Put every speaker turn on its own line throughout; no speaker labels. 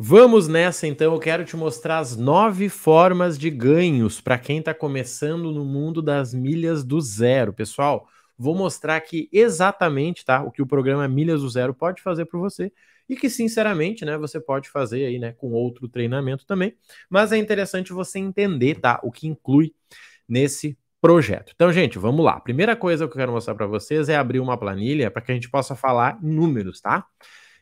Vamos nessa então, eu quero te mostrar as nove formas de ganhos para quem está começando no mundo das milhas do zero. Pessoal, vou mostrar aqui exatamente tá, o que o programa Milhas do Zero pode fazer para você e que, sinceramente, né, você pode fazer aí né, com outro treinamento também, mas é interessante você entender tá, o que inclui nesse projeto. Então, gente, vamos lá. Primeira coisa que eu quero mostrar para vocês é abrir uma planilha para que a gente possa falar números, tá?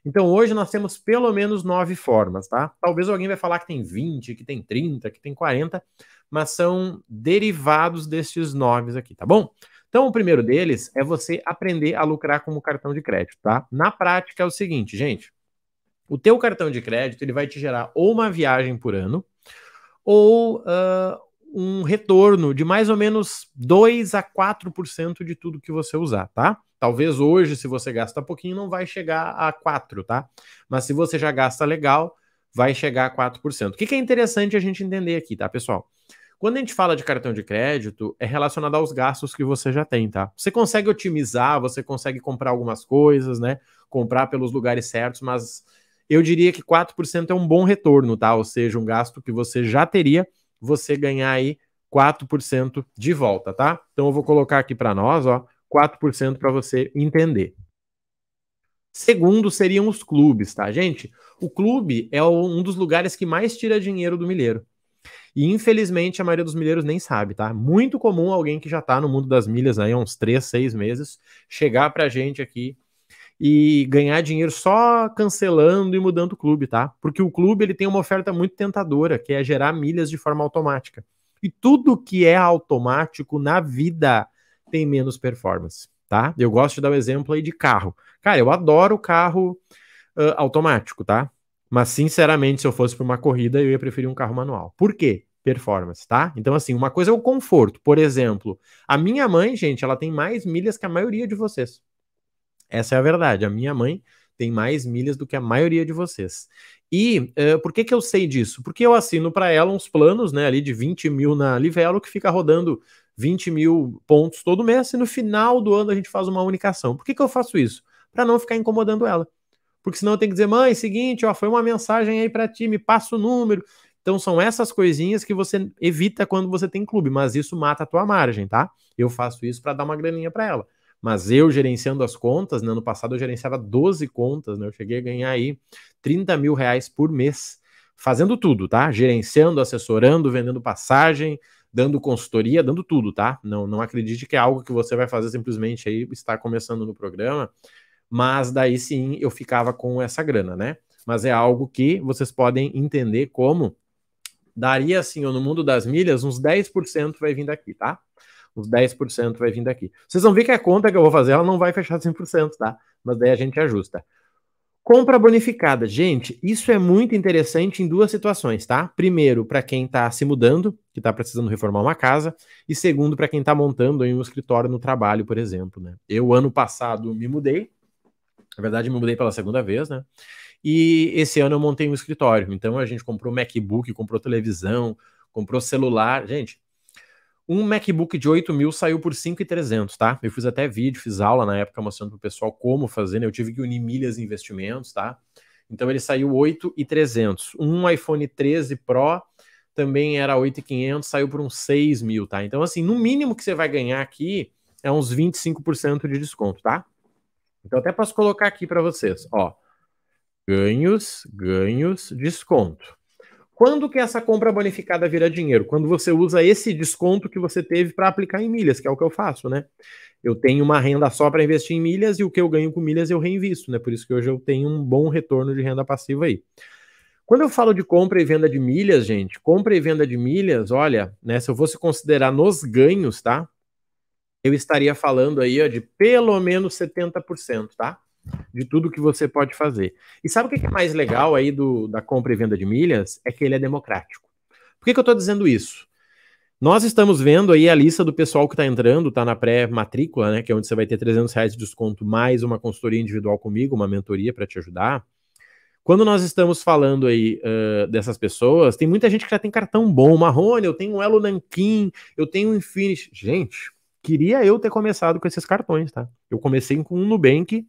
Então hoje nós temos pelo menos nove formas, tá? Talvez alguém vai falar que tem 20, que tem 30, que tem 40, mas são derivados destes nove aqui, tá bom? Então o primeiro deles é você aprender a lucrar como cartão de crédito, tá? Na prática é o seguinte, gente, o teu cartão de crédito ele vai te gerar ou uma viagem por ano ou uh, um retorno de mais ou menos 2 a 4% de tudo que você usar, tá? Talvez hoje, se você gasta pouquinho, não vai chegar a 4%, tá? Mas se você já gasta legal, vai chegar a 4%. O que, que é interessante a gente entender aqui, tá, pessoal? Quando a gente fala de cartão de crédito, é relacionado aos gastos que você já tem, tá? Você consegue otimizar, você consegue comprar algumas coisas, né? Comprar pelos lugares certos, mas eu diria que 4% é um bom retorno, tá? Ou seja, um gasto que você já teria, você ganhar aí 4% de volta, tá? Então eu vou colocar aqui para nós, ó, 4% para você entender. Segundo seriam os clubes, tá, gente? O clube é um dos lugares que mais tira dinheiro do milheiro. E infelizmente a maioria dos milheiros nem sabe, tá? Muito comum alguém que já tá no mundo das milhas aí há uns 3, 6 meses chegar pra gente aqui e ganhar dinheiro só cancelando e mudando o clube, tá? Porque o clube ele tem uma oferta muito tentadora, que é gerar milhas de forma automática. E tudo que é automático na vida tem menos performance, tá? Eu gosto de dar o um exemplo aí de carro. Cara, eu adoro carro uh, automático, tá? Mas, sinceramente, se eu fosse para uma corrida, eu ia preferir um carro manual. Por quê? Performance, tá? Então, assim, uma coisa é o conforto. Por exemplo, a minha mãe, gente, ela tem mais milhas que a maioria de vocês. Essa é a verdade. A minha mãe tem mais milhas do que a maioria de vocês. E uh, por que, que eu sei disso? Porque eu assino para ela uns planos, né, ali de 20 mil na Livelo, que fica rodando 20 mil pontos todo mês e no final do ano a gente faz uma ação. Por que, que eu faço isso? Para não ficar incomodando ela. Porque senão eu tenho que dizer, mãe, seguinte, ó, foi uma mensagem aí para ti, me passa o número. Então são essas coisinhas que você evita quando você tem clube, mas isso mata a tua margem, tá? Eu faço isso para dar uma graninha para ela. Mas eu gerenciando as contas, né, ano passado eu gerenciava 12 contas, né, eu cheguei a ganhar aí 30 mil reais por mês, fazendo tudo, tá? Gerenciando, assessorando, vendendo passagem, dando consultoria, dando tudo, tá? Não, não acredite que é algo que você vai fazer simplesmente aí, está começando no programa, mas daí sim eu ficava com essa grana, né? Mas é algo que vocês podem entender como daria assim, no mundo das milhas, uns 10% vai vir daqui, tá? Uns 10% vai vir daqui. Vocês vão ver que a conta que eu vou fazer, ela não vai fechar 100%, tá? Mas daí a gente ajusta. Compra bonificada. Gente, isso é muito interessante em duas situações, tá? Primeiro, para quem está se mudando, que está precisando reformar uma casa, e segundo, para quem está montando um escritório no trabalho, por exemplo, né? Eu, ano passado, me mudei. Na verdade, me mudei pela segunda vez, né? E esse ano eu montei um escritório. Então, a gente comprou MacBook, comprou televisão, comprou celular. Gente, um MacBook de 8 mil saiu por 5,300, tá? Eu fiz até vídeo, fiz aula na época mostrando pro pessoal como fazer, né? Eu tive que unir milhas e investimentos, tá? Então ele saiu 8,300. Um iPhone 13 Pro também era 8,500, saiu por uns 6 mil, tá? Então, assim, no mínimo que você vai ganhar aqui é uns 25% de desconto, tá? Então, até posso colocar aqui para vocês, ó. Ganhos, ganhos, desconto. Quando que essa compra bonificada vira dinheiro? Quando você usa esse desconto que você teve para aplicar em milhas, que é o que eu faço, né? Eu tenho uma renda só para investir em milhas e o que eu ganho com milhas eu reinvisto, né? Por isso que hoje eu tenho um bom retorno de renda passiva aí. Quando eu falo de compra e venda de milhas, gente, compra e venda de milhas, olha, né, se eu fosse considerar nos ganhos, tá? Eu estaria falando aí ó, de pelo menos 70%, tá? de tudo que você pode fazer. E sabe o que é mais legal aí do, da compra e venda de milhas? É que ele é democrático. Por que, que eu estou dizendo isso? Nós estamos vendo aí a lista do pessoal que está entrando, está na pré-matrícula, né? Que é onde você vai ter 300 reais de desconto, mais uma consultoria individual comigo, uma mentoria para te ajudar. Quando nós estamos falando aí uh, dessas pessoas, tem muita gente que já tem cartão bom. Marrone, eu tenho um Elo Nankin, eu tenho um Infinity. Gente, queria eu ter começado com esses cartões, tá? Eu comecei com um Nubank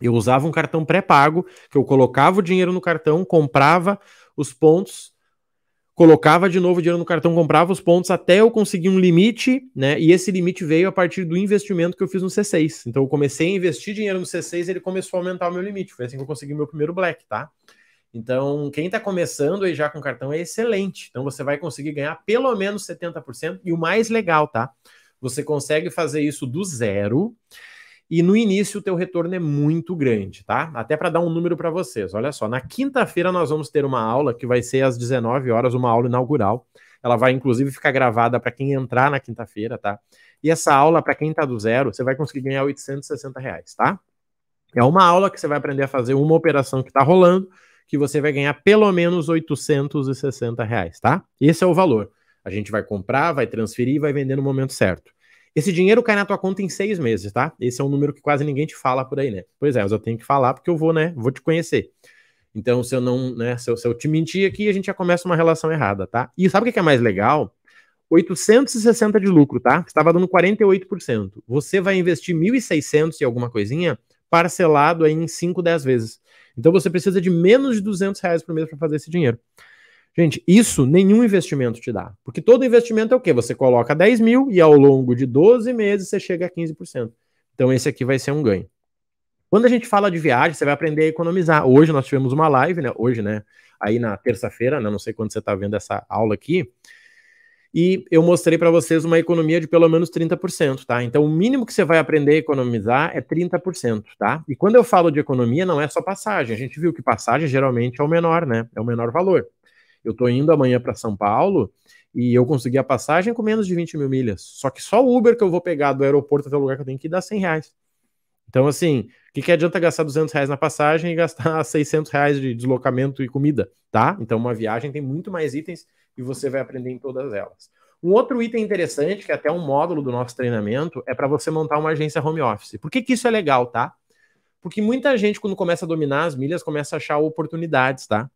eu usava um cartão pré-pago, que eu colocava o dinheiro no cartão, comprava os pontos, colocava de novo o dinheiro no cartão, comprava os pontos até eu conseguir um limite, né? E esse limite veio a partir do investimento que eu fiz no C6. Então eu comecei a investir dinheiro no C6, ele começou a aumentar o meu limite. Foi assim que eu consegui o meu primeiro black, tá? Então, quem está começando aí já com cartão é excelente. Então você vai conseguir ganhar pelo menos 70% e o mais legal, tá? Você consegue fazer isso do zero e no início o teu retorno é muito grande, tá? Até para dar um número para vocês. Olha só, na quinta-feira nós vamos ter uma aula que vai ser às 19 horas, uma aula inaugural. Ela vai inclusive ficar gravada para quem entrar na quinta-feira, tá? E essa aula para quem está do zero, você vai conseguir ganhar 860 reais, tá? É uma aula que você vai aprender a fazer uma operação que está rolando, que você vai ganhar pelo menos 860 reais, tá? Esse é o valor. A gente vai comprar, vai transferir e vai vender no momento certo. Esse dinheiro cai na tua conta em seis meses, tá? Esse é um número que quase ninguém te fala por aí, né? Pois é, mas eu tenho que falar porque eu vou, né? Vou te conhecer. Então, se eu não, né? Se eu, se eu te mentir aqui, a gente já começa uma relação errada, tá? E sabe o que é mais legal? 860 de lucro, tá? Estava dando 48%. Você vai investir 1.600 e alguma coisinha parcelado aí em 5, 10 vezes. Então você precisa de menos de 200 reais por mês para fazer esse dinheiro. Gente, isso nenhum investimento te dá. Porque todo investimento é o quê? Você coloca 10 mil e ao longo de 12 meses você chega a 15%. Então esse aqui vai ser um ganho. Quando a gente fala de viagem, você vai aprender a economizar. Hoje nós tivemos uma live, né? Hoje, né? Aí na terça-feira, né? não sei quando você está vendo essa aula aqui. E eu mostrei para vocês uma economia de pelo menos 30%, tá? Então o mínimo que você vai aprender a economizar é 30%, tá? E quando eu falo de economia, não é só passagem. A gente viu que passagem geralmente é o menor, né? É o menor valor. Eu tô indo amanhã para São Paulo e eu consegui a passagem com menos de 20 mil milhas. Só que só o Uber que eu vou pegar do aeroporto até o lugar que eu tenho que ir dá 100 reais. Então, assim, o que, que adianta gastar 200 reais na passagem e gastar 600 reais de deslocamento e comida, tá? Então, uma viagem tem muito mais itens e você vai aprender em todas elas. Um outro item interessante, que é até um módulo do nosso treinamento, é para você montar uma agência home office. Por que, que isso é legal, tá? Porque muita gente, quando começa a dominar as milhas, começa a achar oportunidades, tá?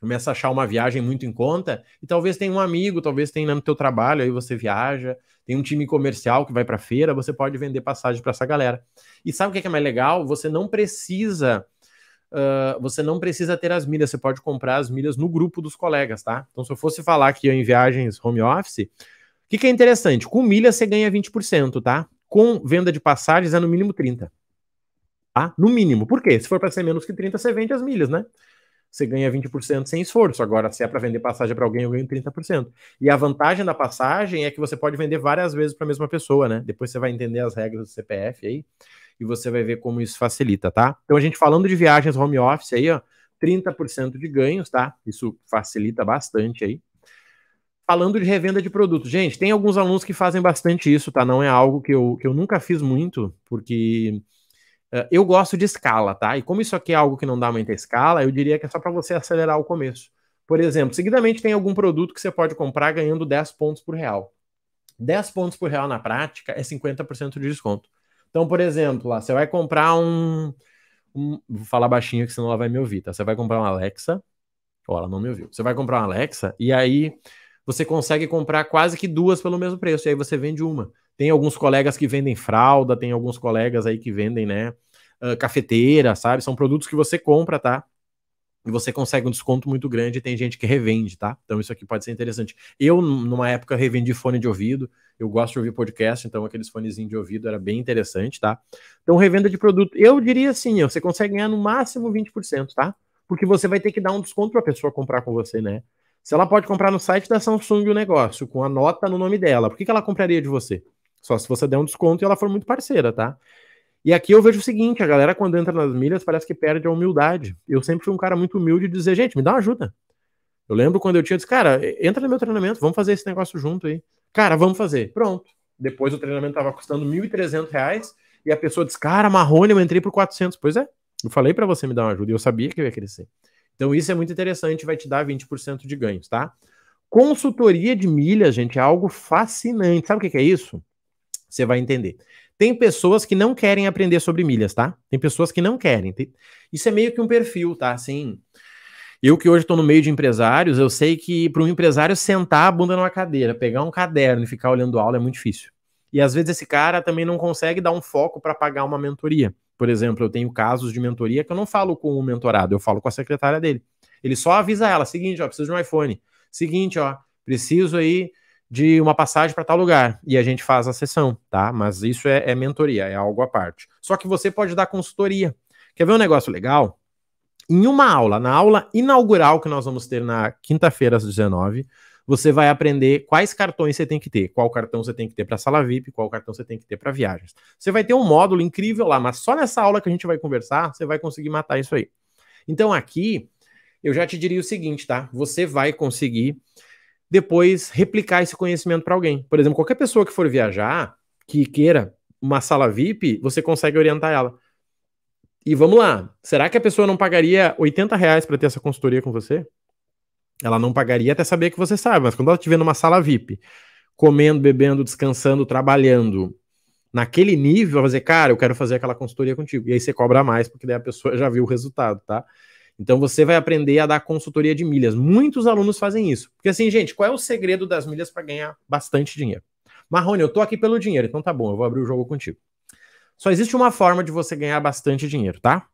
começa a achar uma viagem muito em conta e talvez tenha um amigo, talvez tenha no teu trabalho, aí você viaja, tem um time comercial que vai para feira, você pode vender passagem para essa galera. E sabe o que é, mais legal? Você não precisa uh, você não precisa ter as milhas, você pode comprar as milhas no grupo dos colegas, tá? Então se eu fosse falar aqui em viagens home office, o que, que é interessante? Com milhas você ganha 20%, tá? Com venda de passagens é no mínimo 30%. Tá? No mínimo. Por quê? Se for para ser menos que 30, você vende as milhas, né? você ganha 20% sem esforço. Agora, se é para vender passagem para alguém, eu ganho 30%. E a vantagem da passagem é que você pode vender várias vezes para a mesma pessoa, né? Depois você vai entender as regras do CPF aí e você vai ver como isso facilita, tá? Então, a gente falando de viagens home office aí, ó, 30% de ganhos, tá? Isso facilita bastante aí. Falando de revenda de produto, gente, tem alguns alunos que fazem bastante isso, tá? Não é algo que eu, que eu nunca fiz muito, porque eu gosto de escala, tá? E como isso aqui é algo que não dá muita escala, eu diria que é só para você acelerar o começo. Por exemplo, seguidamente tem algum produto que você pode comprar ganhando 10 pontos por real. 10 pontos por real na prática é 50% de desconto. Então, por exemplo, lá, você vai comprar um, um, Vou falar baixinho que senão ela vai me ouvir, tá? Você vai comprar um Alexa. olha, ela não me ouviu. Você vai comprar um Alexa e aí você consegue comprar quase que duas pelo mesmo preço. E aí você vende uma. Tem alguns colegas que vendem fralda, tem alguns colegas aí que vendem, né? Uh, cafeteira, sabe? São produtos que você compra, tá? E você consegue um desconto muito grande e tem gente que revende, tá? Então isso aqui pode ser interessante. Eu, numa época, revendi fone de ouvido. Eu gosto de ouvir podcast, então aqueles fonezinhos de ouvido era bem interessante, tá? Então, revenda de produto. Eu diria assim, você consegue ganhar no máximo 20%, tá? Porque você vai ter que dar um desconto para a pessoa comprar com você, né? Se ela pode comprar no site da Samsung o negócio, com a nota no nome dela, por que, que ela compraria de você? Só se você der um desconto e ela for muito parceira, tá? E aqui eu vejo o seguinte: a galera, quando entra nas milhas, parece que perde a humildade. Eu sempre fui um cara muito humilde de dizer, gente, me dá uma ajuda. Eu lembro quando eu tinha, eu disse, cara, entra no meu treinamento, vamos fazer esse negócio junto aí. Cara, vamos fazer. Pronto. Depois o treinamento estava custando R$ 1.300 e a pessoa disse, cara, Marrone, eu entrei por 400. Pois é, eu falei para você me dar uma ajuda e eu sabia que eu ia crescer. Então isso é muito interessante, vai te dar 20% de ganhos, tá? Consultoria de milhas, gente, é algo fascinante. Sabe o que é isso? Você vai entender. Tem pessoas que não querem aprender sobre milhas, tá? Tem pessoas que não querem. Tem... Isso é meio que um perfil, tá? Assim, eu que hoje estou no meio de empresários, eu sei que para um empresário sentar a bunda numa cadeira, pegar um caderno e ficar olhando aula é muito difícil. E às vezes esse cara também não consegue dar um foco para pagar uma mentoria. Por exemplo, eu tenho casos de mentoria que eu não falo com o mentorado, eu falo com a secretária dele. Ele só avisa ela: seguinte, ó, preciso de um iPhone. Seguinte, ó, preciso aí de uma passagem para tal lugar e a gente faz a sessão, tá? Mas isso é, é, mentoria, é algo à parte. Só que você pode dar consultoria. Quer ver um negócio legal? Em uma aula, na aula inaugural que nós vamos ter na quinta-feira às 19, você vai aprender quais cartões você tem que ter, qual cartão você tem que ter para sala VIP, qual cartão você tem que ter para viagens. Você vai ter um módulo incrível lá, mas só nessa aula que a gente vai conversar, você vai conseguir matar isso aí. Então aqui, eu já te diria o seguinte, tá? Você vai conseguir depois replicar esse conhecimento para alguém. Por exemplo, qualquer pessoa que for viajar, que queira uma sala VIP, você consegue orientar ela. E vamos lá, será que a pessoa não pagaria 80 reais para ter essa consultoria com você? Ela não pagaria até saber que você sabe, mas quando ela estiver numa sala VIP, comendo, bebendo, descansando, trabalhando, naquele nível, ela vai dizer, cara, eu quero fazer aquela consultoria contigo. E aí você cobra mais, porque daí a pessoa já viu o resultado, tá? Então você vai aprender a dar consultoria de milhas. Muitos alunos fazem isso. Porque assim, gente, qual é o segredo das milhas para ganhar bastante dinheiro? Marrone, eu tô aqui pelo dinheiro, então tá bom, eu vou abrir o jogo contigo. Só existe uma forma de você ganhar bastante dinheiro, tá?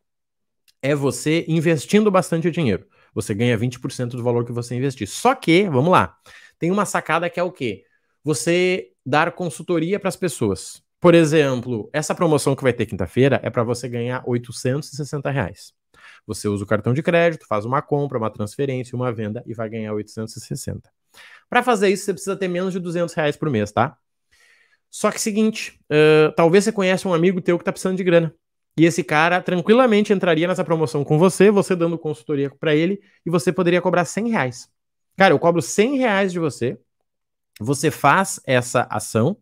É você investindo bastante dinheiro. Você ganha 20% do valor que você investir. Só que, vamos lá, tem uma sacada que é o quê? Você dar consultoria para as pessoas. Por exemplo, essa promoção que vai ter quinta-feira é para você ganhar 860 reais. Você usa o cartão de crédito, faz uma compra, uma transferência, uma venda e vai ganhar 860. Para fazer isso, você precisa ter menos de 200 reais por mês, tá? Só que seguinte, uh, talvez você conheça um amigo teu que está precisando de grana. E esse cara tranquilamente entraria nessa promoção com você, você dando consultoria para ele, e você poderia cobrar 100 reais. Cara, eu cobro 100 reais de você, você faz essa ação,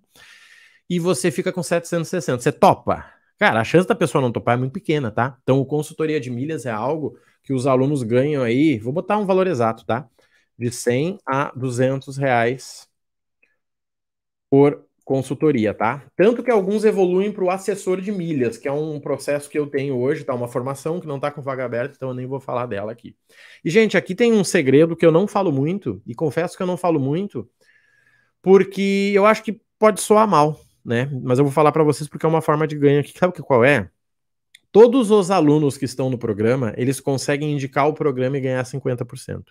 e você fica com 760. Você topa? Cara, a chance da pessoa não topar é muito pequena, tá? Então, consultoria de milhas é algo que os alunos ganham aí, vou botar um valor exato, tá? De 100 a 200 reais por consultoria, tá? Tanto que alguns evoluem para o assessor de milhas, que é um processo que eu tenho hoje, tá? Uma formação que não tá com vaga aberta, então eu nem vou falar dela aqui. E, gente, aqui tem um segredo que eu não falo muito, e confesso que eu não falo muito, porque eu acho que pode soar mal, né? Mas eu vou falar para vocês porque é uma forma de ganho aqui. Sabe qual é? Todos os alunos que estão no programa, eles conseguem indicar o programa e ganhar 50%.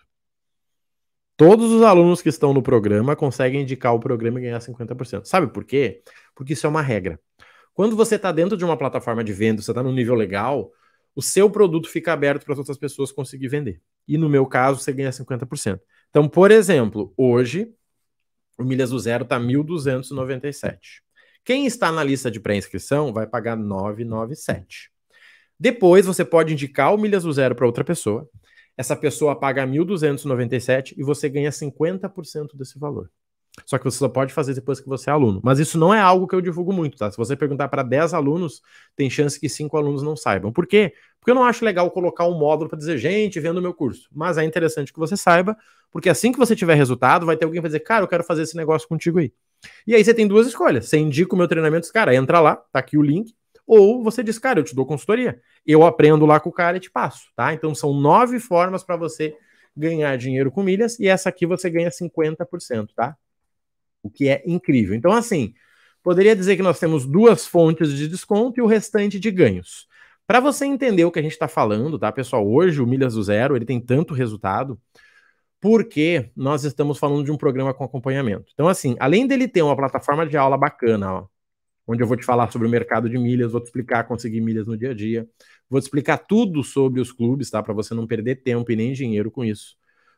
Todos os alunos que estão no programa conseguem indicar o programa e ganhar 50%. Sabe por quê? Porque isso é uma regra. Quando você está dentro de uma plataforma de venda, você está no nível legal, o seu produto fica aberto para outras pessoas conseguir vender. E no meu caso, você ganha 50%. Então, por exemplo, hoje, o Milhas do Zero está 1.297. Quem está na lista de pré-inscrição vai pagar 997. Depois você pode indicar o Milhas do Zero para outra pessoa. Essa pessoa paga 1.297 e você ganha 50% desse valor. Só que você só pode fazer depois que você é aluno. Mas isso não é algo que eu divulgo muito, tá? Se você perguntar para 10 alunos, tem chance que 5 alunos não saibam. Por quê? Porque eu não acho legal colocar um módulo para dizer, gente, vendo o meu curso. Mas é interessante que você saiba, porque assim que você tiver resultado, vai ter alguém para dizer, cara, eu quero fazer esse negócio contigo aí. E aí você tem duas escolhas. Você indica o meu treinamento, cara, entra lá, tá aqui o link. Ou você diz, cara, eu te dou consultoria. Eu aprendo lá com o cara e te passo, tá? Então são nove formas para você ganhar dinheiro com milhas e essa aqui você ganha 50%, tá? O que é incrível. Então, assim, poderia dizer que nós temos duas fontes de desconto e o restante de ganhos. Para você entender o que a gente está falando, tá, pessoal? Hoje o Milhas do Zero ele tem tanto resultado porque nós estamos falando de um programa com acompanhamento. Então, assim, além dele ter uma plataforma de aula bacana, ó, onde eu vou te falar sobre o mercado de milhas, vou te explicar conseguir milhas no dia a dia, vou te explicar tudo sobre os clubes, tá? Para você não perder tempo e nem dinheiro com isso.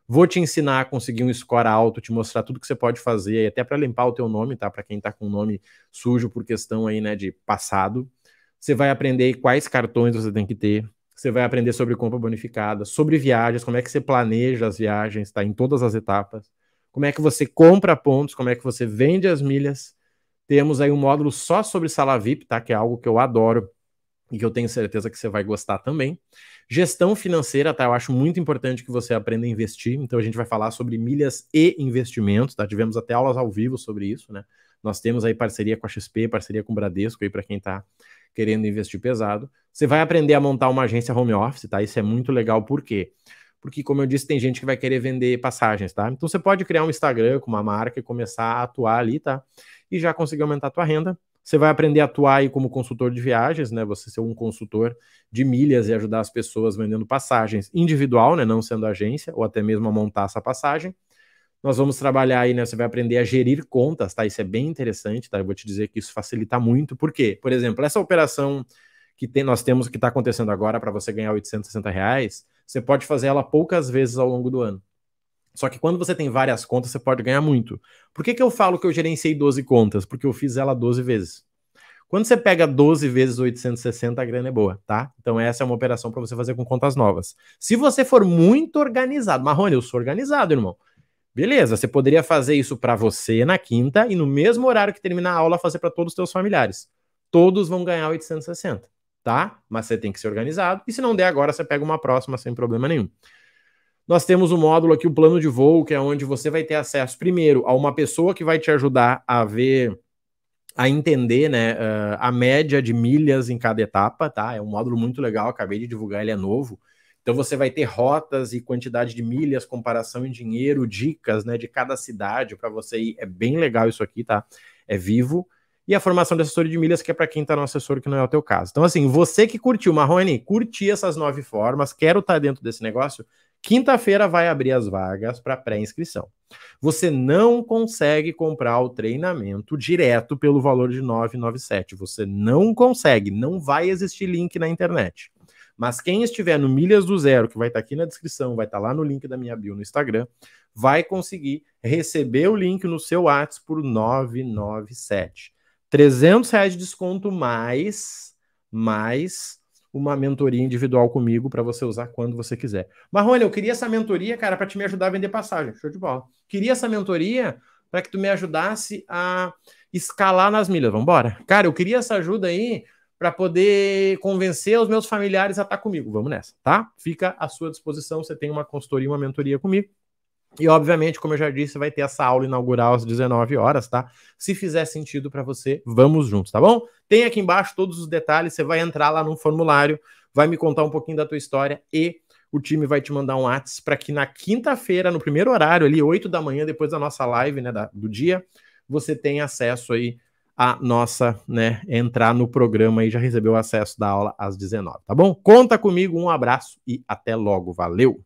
Vou te ensinar a conseguir um score alto, te mostrar tudo que você pode fazer, até para limpar o teu nome, tá? Para quem está com o nome sujo por questão aí, né, de passado. Você vai aprender quais cartões você tem que ter, você vai aprender sobre compra bonificada, sobre viagens, como é que você planeja as viagens, tá? Em todas as etapas. Como é que você compra pontos, como é que você vende as milhas. Temos aí um módulo só sobre sala VIP, tá? Que é algo que eu adoro e que eu tenho certeza que você vai gostar também. Gestão financeira, tá? Eu acho muito importante que você aprenda a investir. Então a gente vai falar sobre milhas e investimentos, tá? Tivemos até aulas ao vivo sobre isso, né? Nós temos aí parceria com a XP, parceria com o Bradesco aí para quem está querendo investir pesado. Você vai aprender a montar uma agência home office, tá? Isso é muito legal, por quê? Porque, como eu disse, tem gente que vai querer vender passagens, tá? Então você pode criar um Instagram com uma marca e começar a atuar ali, tá? E já conseguir aumentar a tua renda. Você vai aprender a atuar aí como consultor de viagens, né? Você ser um consultor de milhas e ajudar as pessoas vendendo passagens individual, né? Não sendo agência, ou até mesmo a montar essa passagem. Nós vamos trabalhar aí, né? Você vai aprender a gerir contas, tá? Isso é bem interessante, tá? Eu vou te dizer que isso facilita muito, porque, por exemplo, essa operação que tem, nós temos que está acontecendo agora para você ganhar 860 reais, você pode fazer ela poucas vezes ao longo do ano. Só que quando você tem várias contas, você pode ganhar muito. Por que, que eu falo que eu gerenciei 12 contas? Porque eu fiz ela 12 vezes. Quando você pega 12 vezes 860, a grana é boa, tá? Então essa é uma operação para você fazer com contas novas. Se você for muito organizado, Marrone, eu sou organizado, irmão. Beleza, você poderia fazer isso para você na quinta e no mesmo horário que terminar a aula fazer para todos os seus familiares. Todos vão ganhar 860, tá? Mas você tem que ser organizado e se não der agora você pega uma próxima sem problema nenhum. Nós temos um módulo aqui, o plano de voo, que é onde você vai ter acesso primeiro a uma pessoa que vai te ajudar a ver a entender né, eh, a média de milhas em cada etapa, tá? É um módulo muito legal, acabei de divulgar, ele é novo. Então você vai ter rotas e quantidade de milhas, comparação em dinheiro, dicas, né, de cada cidade para você ir. É bem legal isso aqui, tá? É vivo. E a formação de assessor de milhas, que é para quem está no assessor, que não é o teu caso. Então, assim, você que curtiu, Marrone, curti essas nove formas, quero estar tá dentro desse negócio. Quinta-feira vai abrir as vagas para pré-inscrição. Você não consegue comprar o treinamento direto pelo valor de 997. Você não consegue, não vai existir link na internet. Mas quem estiver no Milhas do Zero, que vai estar tá aqui na descrição, vai estar tá lá no link da minha bio no Instagram, vai conseguir receber o link no seu WhatsApp por 997. 300 reais de desconto mais, mais uma mentoria individual comigo para você usar quando você quiser. Marrone, eu queria essa mentoria, cara, para te me ajudar a vender passagem. Show de bola. Queria essa mentoria para que tu me ajudasse a escalar nas milhas. Vamos embora. Cara, eu queria essa ajuda aí para poder convencer os meus familiares a estar tá comigo. Vamos nessa, tá? Fica à sua disposição, você tem uma consultoria, uma mentoria comigo. E obviamente, como eu já disse, vai ter essa aula inaugural às 19 horas, tá? Se fizer sentido para você, vamos juntos, tá bom? Tem aqui embaixo todos os detalhes, você vai entrar lá no formulário, vai me contar um pouquinho da tua história e o time vai te mandar um WhatsApp para que na quinta-feira, no primeiro horário ali, 8 da manhã, depois da nossa live, né, da, do dia, você tenha acesso aí a nossa, né, entrar no programa e já recebeu acesso da aula às 19, tá bom? Conta comigo, um abraço e até logo, valeu!